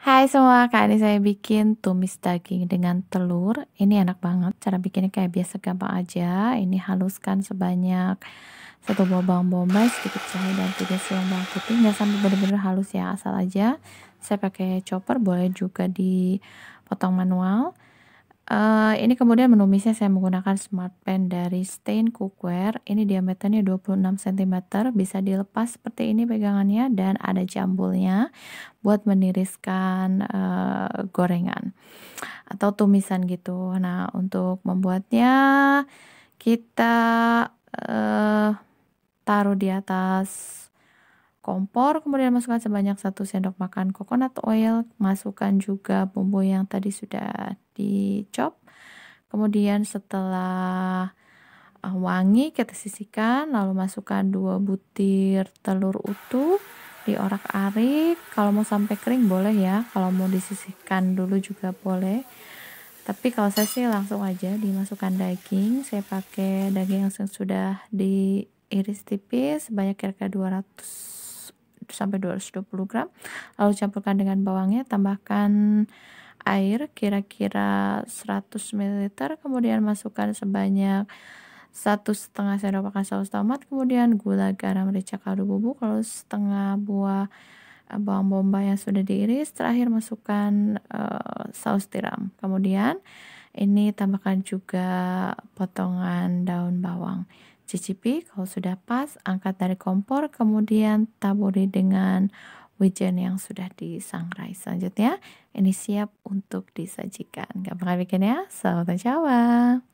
Hai semua, kali ini saya bikin tumis daging dengan telur. Ini enak banget, cara bikinnya kayak biasa gampang aja. Ini haluskan sebanyak satu buah bawang bombay, sedikit cahaya dan tiga siung bawang putih. Nggak sampai benar-benar halus ya, asal aja. Saya pakai chopper, boleh juga dipotong manual. Uh, ini kemudian menumisnya saya menggunakan smart pen dari Stain Cookware. Ini diameternya 26 cm, bisa dilepas seperti ini pegangannya dan ada jambulnya buat meniriskan uh, gorengan atau tumisan gitu. Nah, untuk membuatnya kita uh, taruh di atas kompor, kemudian masukkan sebanyak satu sendok makan coconut oil, masukkan juga bumbu yang tadi sudah dicop. Kemudian setelah eh, wangi kita sisihkan, lalu masukkan dua butir telur utuh diorak-arik. Kalau mau sampai kering boleh ya, kalau mau disisihkan dulu juga boleh. Tapi kalau saya sih langsung aja dimasukkan daging. Saya pakai daging yang sudah diiris tipis sebanyak kira-kira 200 sampai 220 gram. Lalu campurkan dengan bawangnya, tambahkan air kira-kira 100 ml, kemudian masukkan sebanyak satu setengah sendok makan saus tomat, kemudian gula, garam, merica, kaldu bubuk, lalu setengah buah eh, bawang bombay yang sudah diiris, terakhir masukkan uh, saus tiram. Kemudian ini tambahkan juga potongan daun bawang cicipi kalau sudah pas angkat dari kompor kemudian taburi dengan wijen yang sudah disangrai selanjutnya ini siap untuk disajikan gak bakal bikin ya selamat mencoba